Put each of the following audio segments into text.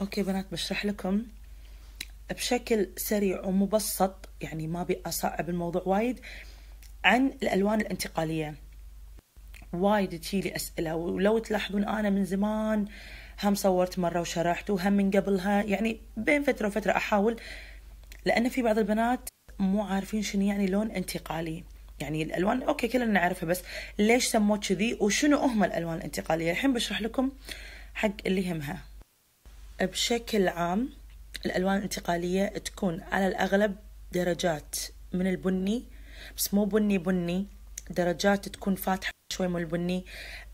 اوكي بنات بشرح لكم بشكل سريع ومبسط يعني ما اصعب الموضوع وايد عن الألوان الانتقالية وايد تجيلي أسئلة ولو تلاحظون أنا من زمان هم صورت مرة وشرحت وهم من قبلها يعني بين فترة وفترة أحاول لأن في بعض البنات مو عارفين شنو يعني لون انتقالي يعني الألوان أوكي كلنا نعرفها بس ليش سموه كذي وشنو هم الألوان الانتقالية الحين بشرح لكم حق اللي يهمها بشكل عام الألوان الانتقالية تكون على الأغلب درجات من البني بس مو بني بني درجات تكون فاتحة شوي من البني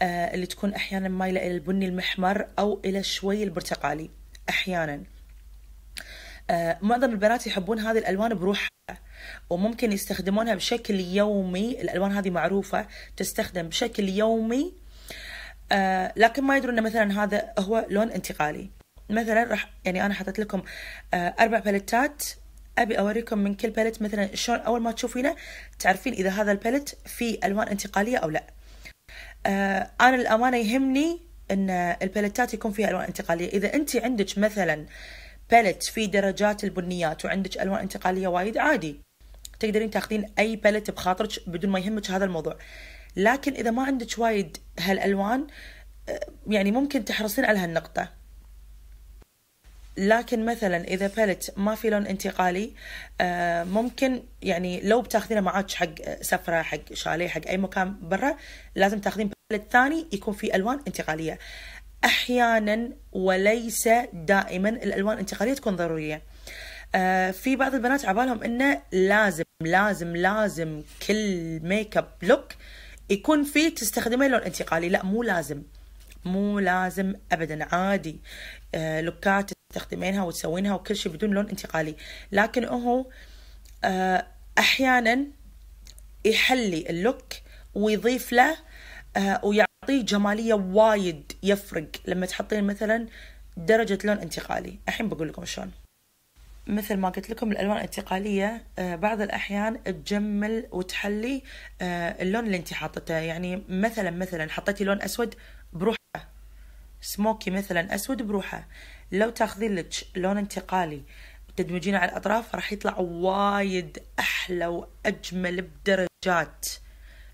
آه اللي تكون أحيانا مايلة إلى البني المحمر أو إلى شوي البرتقالي أحيانا آه معظم البنات يحبون هذه الألوان بروحها وممكن يستخدمونها بشكل يومي الألوان هذه معروفة تستخدم بشكل يومي آه لكن ما يدرون أن مثلا هذا هو لون انتقالي مثلا راح يعني انا حطيت لكم آه، اربع باليتات ابي اوريكم من كل باليت مثلا شلون اول ما تشوفينه تعرفين اذا هذا الباليت فيه الوان انتقاليه او لا آه، انا الامانه يهمني ان الباليتات يكون فيها الوان انتقاليه اذا انت عندك مثلا باليت في درجات البنيات وعندك الوان انتقاليه وايد عادي تقدرين تاخذين اي باليت بخاطرك بدون ما يهمك هذا الموضوع لكن اذا ما عندك وايد هالالوان آه، يعني ممكن تحرصين على هالنقطه لكن مثلا اذا باليت ما في لون انتقالي آه، ممكن يعني لو بتاخذينه معاك حق سفره حق شاليه حق اي مكان برا لازم تاخذين باليت ثاني يكون في الوان انتقاليه احيانا وليس دائما الالوان الانتقاليه تكون ضروريه آه، في بعض البنات عبالهم انه لازم لازم لازم كل ميك اب لوك يكون فيه تستخدمين لون انتقالي لا مو لازم مو لازم ابدا عادي آه، لوكات تستخدمينها وتسوينها وكل شيء بدون لون انتقالي لكن هو آه، احيانا يحلي اللوك ويضيف له آه، ويعطيه جماليه وايد يفرق لما تحطين مثلا درجه لون انتقالي الحين بقول لكم شلون مثل ما قلت لكم الالوان الانتقاليه بعض الاحيان تجمل وتحلي اللون اللي انت حاطته يعني مثلا مثلا حطيتي لون اسود بروح سموكي مثلا اسود بروحه لو تاخذين لك لون انتقالي وتدمجينه على الاطراف راح يطلع وايد احلى واجمل بدرجات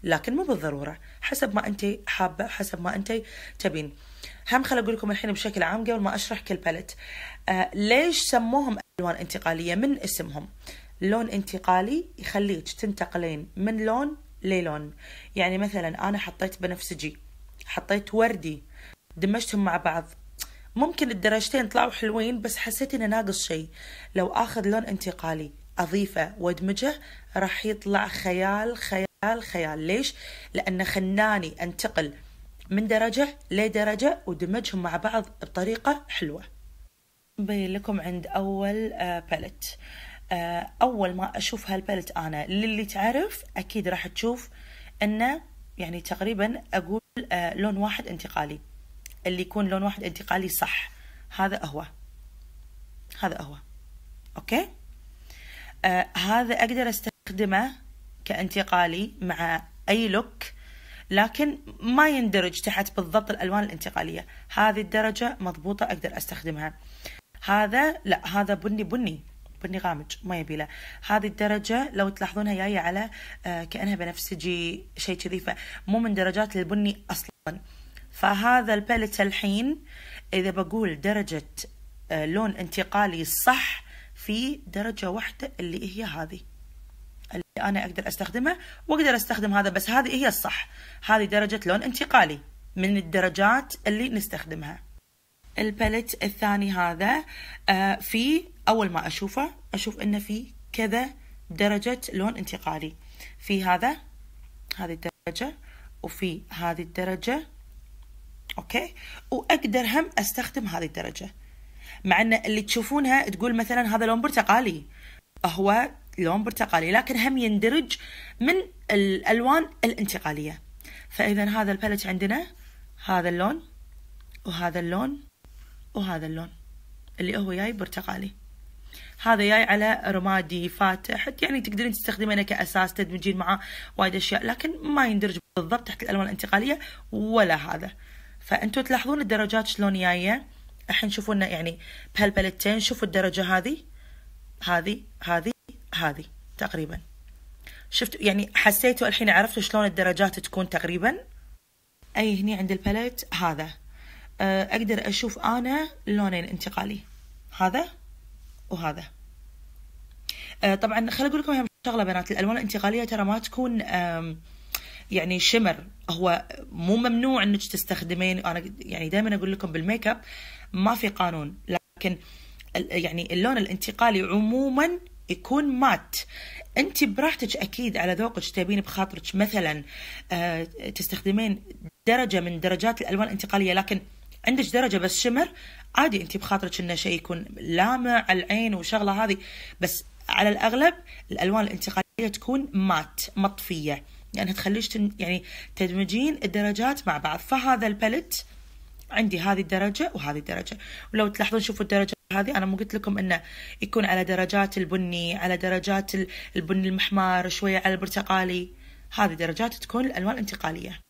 لكن مو بالضروره حسب ما انت حابه حسب ما انت تبين هم خل اقول لكم الحين بشكل عام قبل ما اشرح كل باليت آه ليش سموهم الوان انتقاليه من اسمهم لون انتقالي يخليك تنتقلين من لون للون يعني مثلا انا حطيت بنفسجي حطيت وردي دمجتهم مع بعض ممكن الدرجتين طلعوا حلوين بس حسيت انه ناقص شيء لو اخذ لون انتقالي اضيفه وادمجه راح يطلع خيال خيال خيال ليش لانه خناني انتقل من درجة لدرجة ودمجهم مع بعض بطريقة حلوة بين لكم عند أول باليت آه، آه، أول ما أشوف هالباليت أنا للي تعرف أكيد راح تشوف أنه يعني تقريبا أقول آه، لون واحد انتقالي اللي يكون لون واحد انتقالي صح هذا هو هذا هو اوكي آه هذا اقدر استخدمه كانتقالي مع اي لوك لكن ما يندرج تحت بالضبط الالوان الانتقاليه هذه الدرجه مضبوطه اقدر استخدمها هذا لا هذا بني بني بني غامج ما يبي له هذه الدرجة لو تلاحظونها جاية على آه، كأنها بنفسجي شيء كذي فمو من درجات البني أصلا فهذا البلت الحين إذا بقول درجة آه، لون انتقالي الصح في درجة واحدة اللي هي هذه اللي أنا أقدر أستخدمها وأقدر أستخدم هذا بس هذه هي الصح هذه درجة لون انتقالي من الدرجات اللي نستخدمها الباليت الثاني هذا آه، في أول ما أشوفه أشوف إنه في كذا درجة لون انتقالي في هذا هذه الدرجة وفي هذه الدرجة اوكي واقدر هم استخدم هذه الدرجه مع ان اللي تشوفونها تقول مثلا هذا لون برتقالي هو لون برتقالي لكن هم يندرج من الالوان الانتقاليه فاذا هذا البالت عندنا هذا اللون وهذا اللون وهذا اللون اللي هو جاي برتقالي هذا جاي على رمادي فاتح يعني تقدرين تستخدمينه كاساس تدمجين معاه وايد اشياء لكن ما يندرج بالضبط تحت الالوان الانتقاليه ولا هذا فانتوا تلاحظون الدرجات شلون جايه الحين شوفوا لنا يعني بهالبلتين شوفوا الدرجه هذه هذه هذه هذه تقريبا شفتوا يعني حسيتوا الحين عرفتوا شلون الدرجات تكون تقريبا اي هني عند البلت هذا أه، اقدر اشوف انا لونين انتقالي هذا وهذا أه، طبعا خليني اقول لكم شغله بنات الالوان الانتقاليه ترى ما تكون يعني شمر هو مو ممنوع انك تستخدمين انا يعني دائما اقول لكم بالميك اب ما في قانون لكن يعني اللون الانتقالي عموما يكون مات انت براحتك اكيد على ذوقك تبين بخاطرك مثلا آه، تستخدمين درجه من درجات الالوان الانتقاليه لكن عندك درجه بس شمر عادي انت بخاطرك انه شيء يكون لامع على العين وشغله هذه بس على الاغلب الالوان الانتقاليه تكون مات مطفيه يعني تخليش تن... يعني تدمجين الدرجات مع بعض فهذا البلت عندي هذه الدرجة وهذه الدرجة ولو تلاحظون شوفوا الدرجة هذه أنا مو قلت لكم أنه يكون على درجات البني على درجات البني المحمر شوية على البرتقالي هذه درجات تكون الألوان انتقالية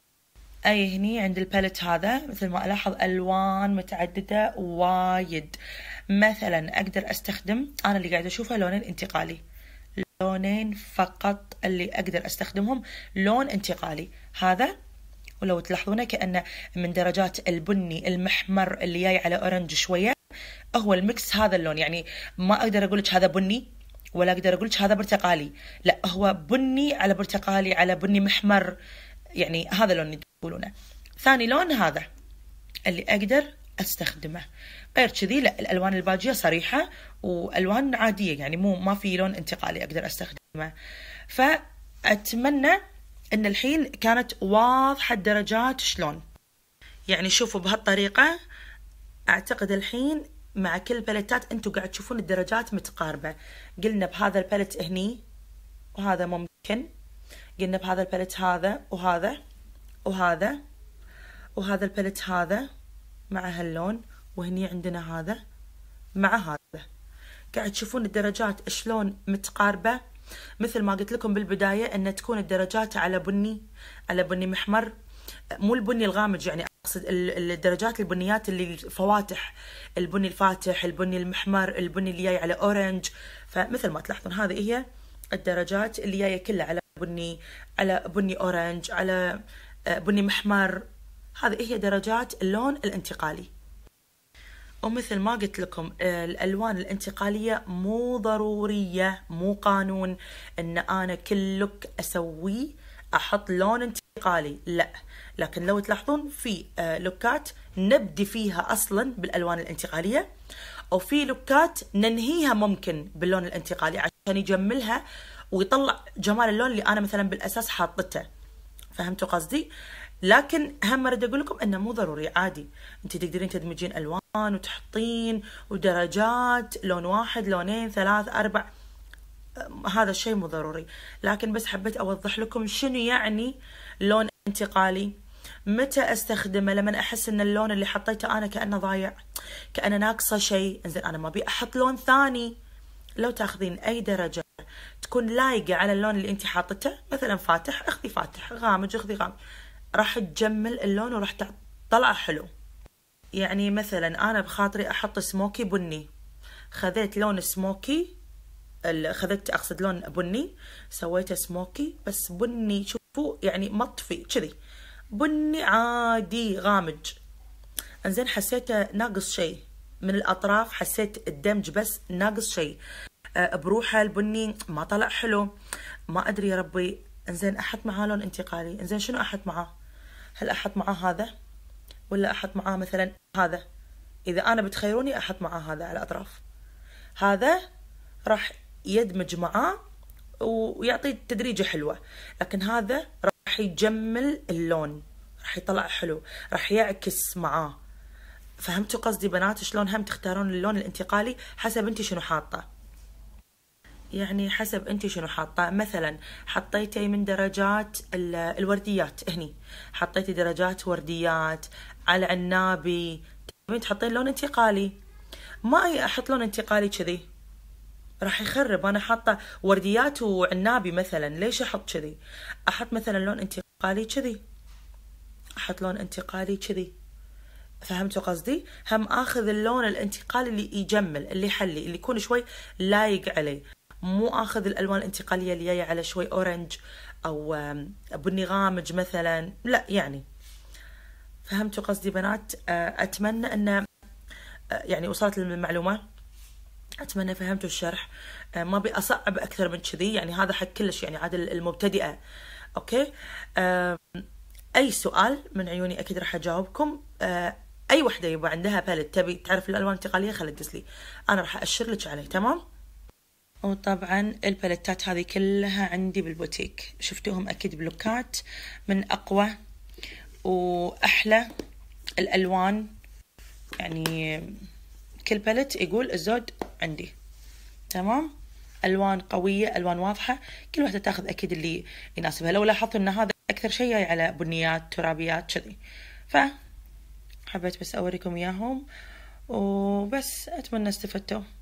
أي هني عند الباليت هذا مثل ما ألاحظ ألوان متعددة وايد مثلا أقدر أستخدم أنا اللي قاعدة أشوفه لون انتقالي لونين فقط اللي أقدر أستخدمهم لون انتقالي هذا ولو تلاحظونه كأنه من درجات البني المحمر اللي جاي على أورنج شوية هو المكس هذا اللون يعني ما أقدر أقول لك هذا بني ولا أقدر أقول لك هذا برتقالي لا هو بني على برتقالي على بني محمر يعني هذا اللون اللي تقولونه ثاني لون هذا اللي أقدر استخدمه غير كذي لا الالوان الباجيه صريحه والوان عاديه يعني مو ما في لون انتقالي اقدر استخدمه فاتمنى ان الحين كانت واضحه الدرجات شلون يعني شوفوا بهالطريقه اعتقد الحين مع كل باليتات انتم قاعد تشوفون الدرجات متقاربه قلنا بهذا الباليت هني وهذا ممكن قلنا بهذا الباليت هذا وهذا وهذا وهذا الباليت هذا مع هاللون وهني عندنا هذا مع هذا قاعد تشوفون الدرجات شلون متقاربة مثل ما قلت لكم بالبداية أن تكون الدرجات على بني على بني محمر مو البني الغامج يعني اقصد الدرجات البنيات اللي الفواتح البني الفاتح البني المحمر البني اللي جاي على اورنج فمثل ما تلاحظون هذه هي الدرجات اللي جايه كلها على بني على بني اورنج على آه، بني محمر هذه هي درجات اللون الانتقالي ومثل ما قلت لكم آه، الالوان الانتقاليه مو ضروريه مو قانون ان انا كل لوك اسويه احط لون انتقالي لا لكن لو تلاحظون في آه، لوكات نبدي فيها اصلا بالالوان الانتقاليه او في لوكات ننهيها ممكن باللون الانتقالي عشان يجملها ويطلع جمال اللون اللي انا مثلا بالاساس حاطته فهمتوا قصدي لكن هم اريد اقول لكم انه مو ضروري عادي انت تقدرين تدمجين الوان وتحطين ودرجات لون واحد لونين ثلاث اربع هذا الشيء مو ضروري لكن بس حبيت اوضح لكم شنو يعني لون انتقالي متى استخدمه لما احس ان اللون اللي حطيته انا كانه ضايع كانه ناقصه شيء انزين انا ما ابي احط لون ثاني لو تاخذين اي درجه تكون لايقه على اللون اللي انت حاطته مثلا فاتح اخذي فاتح غامج اخذي غامج راح تجمل اللون وراح طلعه حلو يعني مثلا انا بخاطري احط سموكي بني خذيت لون سموكي خذيت اقصد لون بني سويته سموكي بس بني شوفوا يعني مطفي كذي بني عادي غامج انزين حسيته ناقص شيء من الاطراف حسيت الدمج بس ناقص شيء أه، بروحه البني ما طلع حلو ما ادري يا ربي انزين احط معاه لون انتقالي انزين شنو احط معاه هل احط معاه هذا ولا احط معاه مثلا هذا اذا انا بتخيروني احط معاه هذا على الاطراف هذا راح يدمج معاه ويعطي تدريجه حلوه لكن هذا راح يجمل اللون راح يطلع حلو راح يعكس معاه فهمتوا قصدي بنات شلون هم تختارون اللون الانتقالي حسب انت شنو حاطه يعني حسب انت شنو حاطه مثلا حطيتي من درجات الورديات هني حطيتي درجات ورديات على عنابي تحطين لون انتقالي ما احط لون انتقالي كذي راح يخرب انا حاطه ورديات وعنابي مثلا ليش احط كذي احط مثلا لون انتقالي كذي احط لون انتقالي كذي فهمتوا قصدي هم اخذ اللون الانتقالي اللي يجمل اللي يحلي اللي يكون شوي لايق عليه مو اخذ الالوان الانتقاليه اللي جايه على شوي اورنج او بني غامج مثلا لا يعني فهمتوا قصدي بنات آه، اتمنى ان آه، يعني وصلت المعلومه اتمنى فهمتوا الشرح آه، ما ابي اصعب اكثر من كذي يعني هذا حق كلش يعني عاد المبتدئه اوكي اي سؤال من عيوني اكيد راح اجاوبكم اي وحده يبغى عندها باليت تبي تعرف الالوان الانتقاليه خلي تدز لي انا راح اشر لك عليه تمام وطبعا البلتات هذه كلها عندي بالبوتيك شفتوهم أكيد بلوكات من أقوى وأحلى الألوان يعني كل باليت يقول الزود عندي تمام ألوان قوية ألوان واضحة كل واحدة تاخذ أكيد اللي يناسبها لو لاحظتوا أن هذا أكثر شيء على بنيات ترابيات كذي ف حبيت بس أوريكم إياهم وبس أتمنى استفدتوا